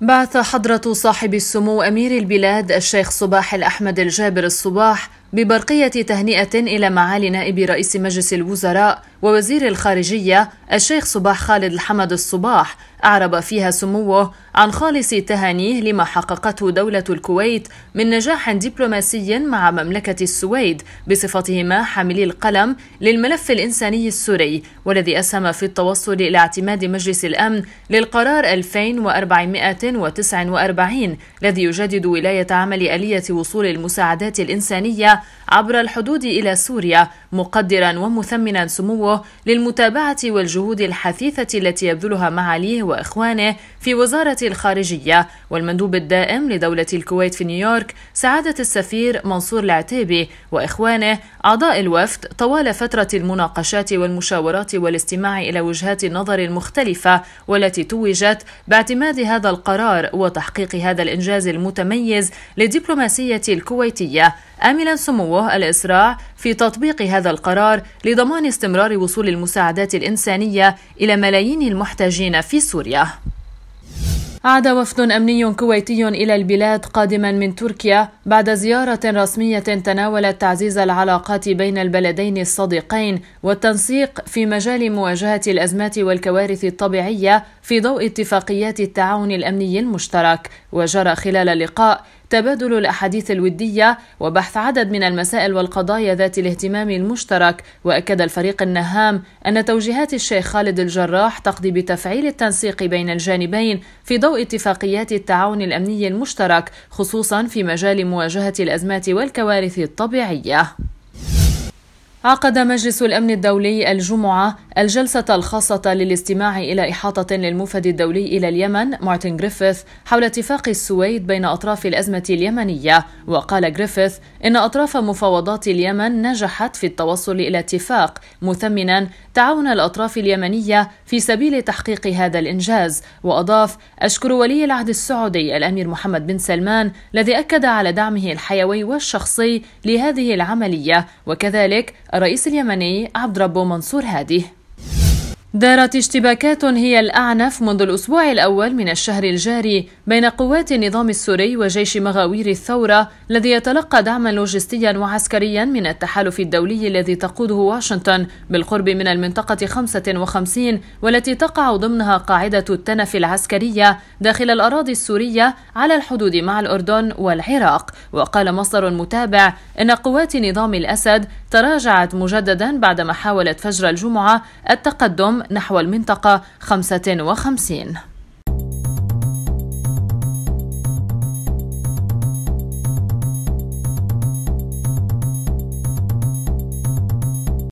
بعث حضرة صاحب السمو أمير البلاد الشيخ صباح الأحمد الجابر الصباح ببرقية تهنئة إلى معالي نائب رئيس مجلس الوزراء ووزير الخارجية الشيخ صباح خالد الحمد الصباح أعرب فيها سموه عن خالص تهانيه لما حققته دولة الكويت من نجاح دبلوماسي مع مملكة السويد بصفتهما حاملي القلم للملف الإنساني السوري والذي أسهم في التوصل إلى اعتماد مجلس الأمن للقرار 2449 الذي يجدد ولاية عمل آلية وصول المساعدات الإنسانية عبر الحدود إلى سوريا مقدرا ومثمنا سموه للمتابعة والجهود الحثيثة التي يبذلها معاليه وإخوانه في وزارة الخارجية والمندوب الدائم لدولة الكويت في نيويورك سعادة السفير منصور العتيبي وإخوانه أعضاء الوفد طوال فترة المناقشات والمشاورات والاستماع إلى وجهات النظر المختلفة والتي توجت باعتماد هذا القرار وتحقيق هذا الإنجاز المتميز للدبلوماسية الكويتية آملا سموه الإسراع في تطبيق هذا القرار لضمان استمرار وصول المساعدات الإنسانية إلى ملايين المحتاجين في سوريا. عاد وفد أمني كويتي إلى البلاد قادما من تركيا بعد زيارة رسمية تناولت تعزيز العلاقات بين البلدين الصديقين والتنسيق في مجال مواجهة الأزمات والكوارث الطبيعية في ضوء اتفاقيات التعاون الأمني المشترك وجرى خلال اللقاء تبادل الأحاديث الودية وبحث عدد من المسائل والقضايا ذات الاهتمام المشترك وأكد الفريق النهام أن توجيهات الشيخ خالد الجراح تقضي بتفعيل التنسيق بين الجانبين في ضوء اتفاقيات التعاون الأمني المشترك خصوصا في مجال مواجهة الأزمات والكوارث الطبيعية عقد مجلس الأمن الدولي الجمعة الجلسة الخاصة للاستماع إلى إحاطة للمفد الدولي إلى اليمن مارتن جريفيث حول اتفاق السويد بين أطراف الأزمة اليمنية وقال جريفيث إن أطراف مفاوضات اليمن نجحت في التوصل إلى اتفاق مثمنا تعاون الأطراف اليمنية في سبيل تحقيق هذا الإنجاز وأضاف أشكر ولي العهد السعودي الأمير محمد بن سلمان الذي أكد على دعمه الحيوي والشخصي لهذه العملية وكذلك الرئيس اليمني عبد ربه منصور هادي دارت اشتباكات هي الأعنف منذ الأسبوع الأول من الشهر الجاري بين قوات النظام السوري وجيش مغاوير الثورة الذي يتلقى دعما لوجستيا وعسكريا من التحالف الدولي الذي تقوده واشنطن بالقرب من المنطقة 55 والتي تقع ضمنها قاعدة التنف العسكرية داخل الأراضي السورية على الحدود مع الأردن والعراق وقال مصدر متابع إن قوات نظام الأسد تراجعت مجددا بعدما حاولت فجر الجمعة التقدم نحو المنطقة 55